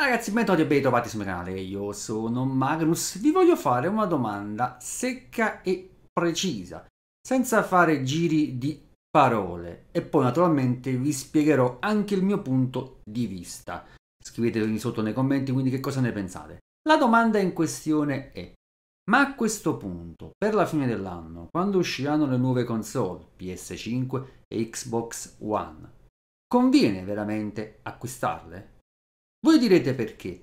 Ciao ah, ragazzi, bentornati e ben trovati sul mio canale, io sono Magnus, vi voglio fare una domanda secca e precisa, senza fare giri di parole e poi naturalmente vi spiegherò anche il mio punto di vista. Scrivetemi sotto nei commenti quindi che cosa ne pensate. La domanda in questione è, ma a questo punto, per la fine dell'anno, quando usciranno le nuove console PS5 e Xbox One, conviene veramente acquistarle? Voi direte perché.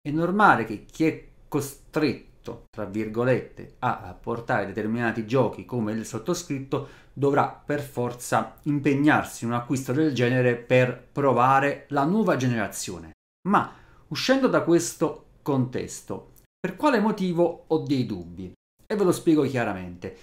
È normale che chi è costretto, tra virgolette, a portare determinati giochi come il sottoscritto dovrà per forza impegnarsi in un acquisto del genere per provare la nuova generazione. Ma uscendo da questo contesto, per quale motivo ho dei dubbi? E ve lo spiego chiaramente.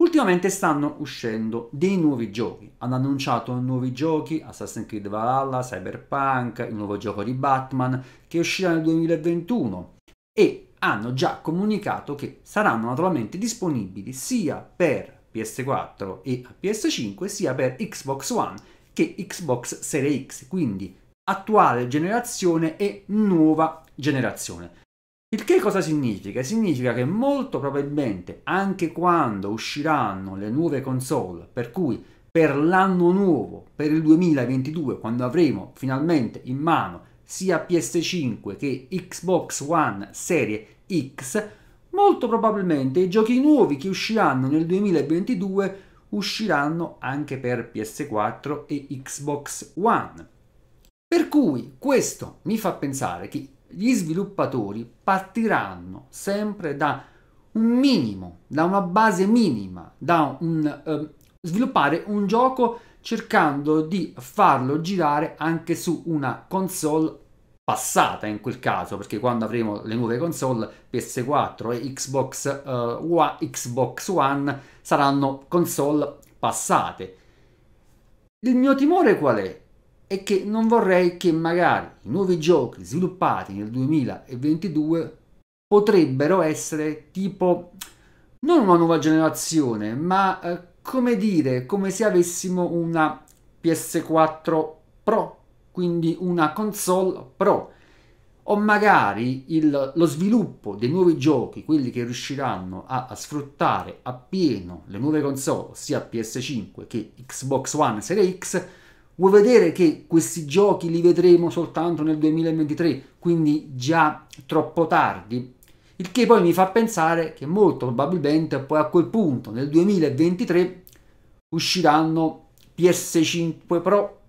Ultimamente stanno uscendo dei nuovi giochi, hanno annunciato nuovi giochi, Assassin's Creed Valhalla, Cyberpunk, il nuovo gioco di Batman che uscirà nel 2021 e hanno già comunicato che saranno naturalmente disponibili sia per PS4 e PS5 sia per Xbox One che Xbox Series X, quindi attuale generazione e nuova generazione. Il che cosa significa? Significa che molto probabilmente anche quando usciranno le nuove console, per cui per l'anno nuovo, per il 2022, quando avremo finalmente in mano sia PS5 che Xbox One serie X, molto probabilmente i giochi nuovi che usciranno nel 2022 usciranno anche per PS4 e Xbox One. Per cui questo mi fa pensare che gli sviluppatori partiranno sempre da un minimo, da una base minima, da un, eh, sviluppare un gioco cercando di farlo girare anche su una console passata in quel caso, perché quando avremo le nuove console PS4 e Xbox, uh, Xbox One saranno console passate. Il mio timore qual è? e che non vorrei che magari i nuovi giochi sviluppati nel 2022 potrebbero essere tipo non una nuova generazione, ma eh, come dire, come se avessimo una PS4 Pro, quindi una console Pro o magari il, lo sviluppo dei nuovi giochi, quelli che riusciranno a, a, sfruttare appieno le nuove console, sia PS5 che Xbox One Series X, Vuoi vedere che questi giochi li vedremo soltanto nel 2023, quindi già troppo tardi? Il che poi mi fa pensare che molto probabilmente poi a quel punto, nel 2023, usciranno PS5 Pro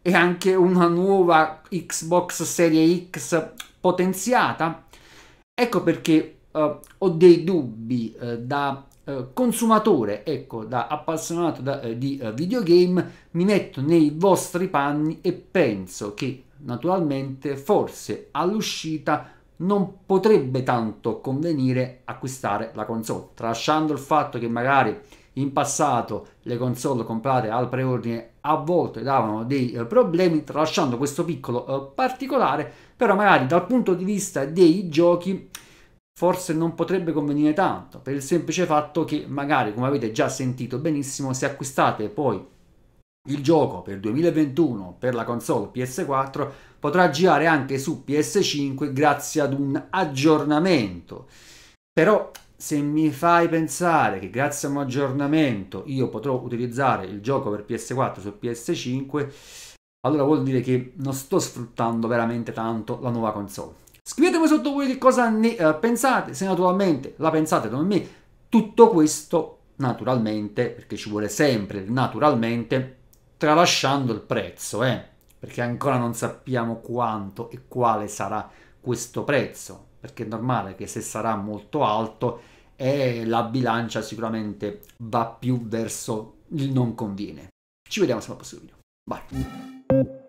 e anche una nuova Xbox Serie X potenziata. Ecco perché eh, ho dei dubbi eh, da eh, consumatore, ecco, da appassionato da, eh, di eh, videogame, mi metto nei vostri panni e penso che naturalmente forse all'uscita non potrebbe tanto convenire acquistare la console, tralasciando il fatto che magari in passato le console comprate al preordine a volte davano dei eh, problemi, tralasciando questo piccolo eh, particolare, però magari dal punto di vista dei giochi forse non potrebbe convenire tanto, per il semplice fatto che magari, come avete già sentito benissimo, se acquistate poi il gioco per 2021 per la console PS4 potrà girare anche su PS5 grazie ad un aggiornamento. Però se mi fai pensare che grazie a un aggiornamento io potrò utilizzare il gioco per PS4 su PS5, allora vuol dire che non sto sfruttando veramente tanto la nuova console. Scrivetemi sotto voi che cosa ne uh, pensate, se naturalmente la pensate come me. Tutto questo naturalmente, perché ci vuole sempre naturalmente, tralasciando il prezzo, eh? perché ancora non sappiamo quanto e quale sarà questo prezzo, perché è normale che se sarà molto alto eh, la bilancia sicuramente va più verso il non conviene. Ci vediamo al prossimo video. Bye.